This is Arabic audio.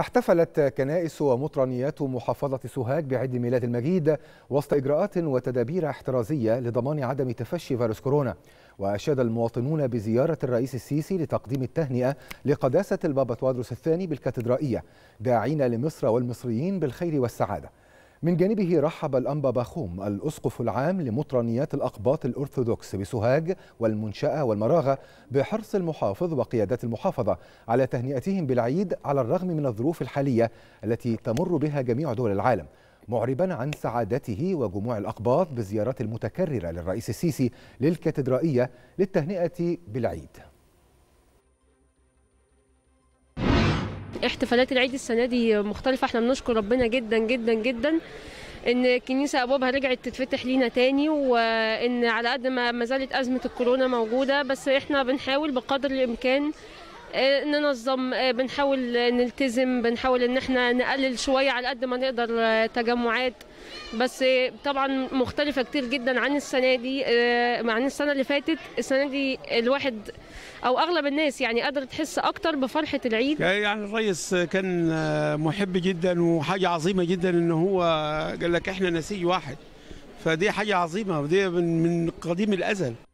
احتفلت كنائس ومطرانيات محافظة سوهاج بعيد ميلاد المجيد وسط إجراءات وتدابير احترازية لضمان عدم تفشي فيروس كورونا وأشاد المواطنون بزيارة الرئيس السيسي لتقديم التهنئة لقداسة البابا توادرس الثاني بالكاتدرائية داعين لمصر والمصريين بالخير والسعادة من جانبه رحب الأنبا باخوم الأسقف العام لمطرانيات الأقباط الأرثوذكس بسوهاج والمنشأة والمراغة بحرص المحافظ وقيادات المحافظة على تهنئتهم بالعيد على الرغم من الظروف الحالية التي تمر بها جميع دول العالم معربا عن سعادته وجموع الأقباط بالزيارات المتكررة للرئيس السيسي للكاتدرائية للتهنئة بالعيد احتفالات العيد السنه دي مختلفه احنا بنشكر ربنا جدا جدا جدا ان الكنيسه ابوابها رجعت تتفتح لينا تاني وان على قد ما ما زالت ازمه الكورونا موجوده بس احنا بنحاول بقدر الامكان آه، ننظم آه، بنحاول نلتزم بنحاول ان احنا نقلل شويه على قد ما نقدر آه، تجمعات بس طبعا مختلفه كتير جدا عن السنه دي عن السنه اللي فاتت السنه دي الواحد او اغلب الناس يعني قادره تحس اكتر بفرحه العيد يعني الرئيس كان محب جدا وحاجه عظيمه جدا ان هو قال لك احنا نسيج واحد فدي حاجه عظيمه ودي من قديم الازل